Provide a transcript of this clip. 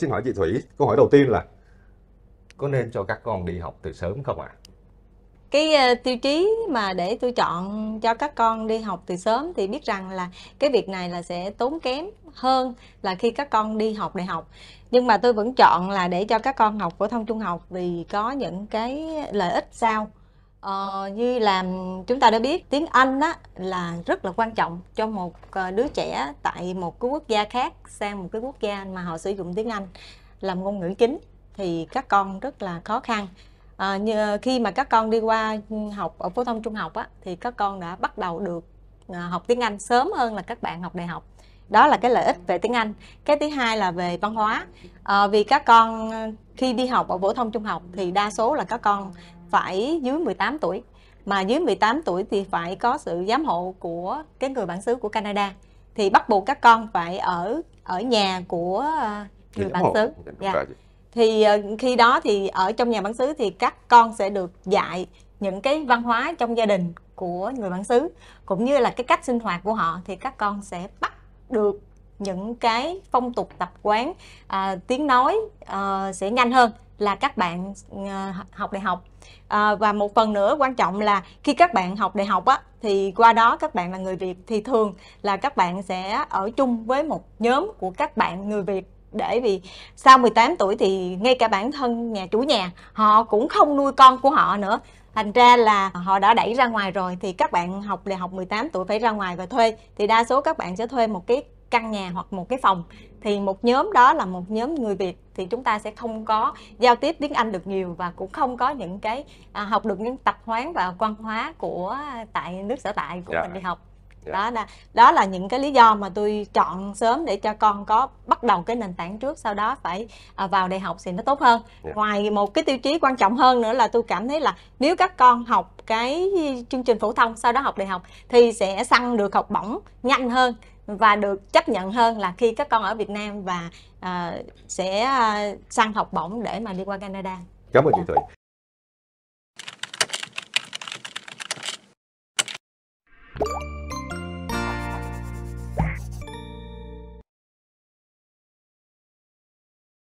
Xin hỏi chị Thủy, câu hỏi đầu tiên là có nên cho các con đi học từ sớm không ạ? À? cái uh, tiêu chí mà để tôi chọn cho các con đi học từ sớm thì biết rằng là cái việc này là sẽ tốn kém hơn là khi các con đi học đại học nhưng mà tôi vẫn chọn là để cho các con học phổ thông trung học vì có những cái lợi ích sau Ờ, như là chúng ta đã biết tiếng Anh á, là rất là quan trọng cho một ờ, đứa trẻ tại một cái quốc gia khác sang một cái quốc gia mà họ sử dụng tiếng Anh làm ngôn ngữ chính thì các con rất là khó khăn à, ờ, như khi mà các con đi qua học ở phổ thông trung học á, thì các con đã bắt đầu được ờ, học tiếng Anh sớm hơn là các bạn học đại học đó là cái lợi ích về tiếng Anh cái thứ hai là về văn hóa à, vì các con khi đi học ở phổ thông trung học thì đa số là các con phải dưới 18 tuổi mà dưới 18 tuổi thì phải có sự giám hộ của cái người bản xứ của Canada thì bắt buộc các con phải ở ở nhà của ờ, người bản xứ dạ. thì ờ, khi đó thì ở trong nhà bản xứ thì các con sẽ được dạy những cái văn hóa trong gia đình của người bản xứ cũng như là cái cách sinh hoạt của họ thì các con sẽ bắt được những cái phong tục tập quán à, tiếng nói à, sẽ nhanh hơn là các bạn à, học đại học à, và một phần nữa quan trọng là khi các bạn học đại học á thì qua đó các bạn là người Việt thì thường là các bạn sẽ ở chung với một nhóm của các bạn người Việt để vì sau 18 tuổi thì ngay cả bản thân nhà chủ nhà họ cũng không nuôi con của họ nữa thành ra là họ đã đẩy ra ngoài rồi thì các bạn học đại học 18 tuổi phải ra ngoài và thuê thì đa số các bạn sẽ thuê một cái căn nhà hoặc một cái phòng thì một nhóm đó là một nhóm người Việt thì chúng ta sẽ không có giao tiếp tiếng Anh được nhiều và cũng không có những cái à, học được những tập hoán và văn hóa của à, tại nước sở tại của yeah. Dạ. mình đi học yeah. Dạ. đó là đó là những cái lý do mà tôi chọn sớm để cho con có bắt đầu cái nền tảng trước sau đó phải à, vào đại học thì nó tốt hơn yeah. Dạ. ngoài một cái tiêu chí quan trọng hơn nữa là tôi cảm thấy là nếu các con học cái chương trình phổ thông sau đó học đại học thì sẽ săn được học bổng nhanh hơn và được chấp nhận hơn là khi các con ở Việt Nam và à, sẽ ờ, sang học bổng để mà đi qua Canada. Cảm ơn chị Thủy.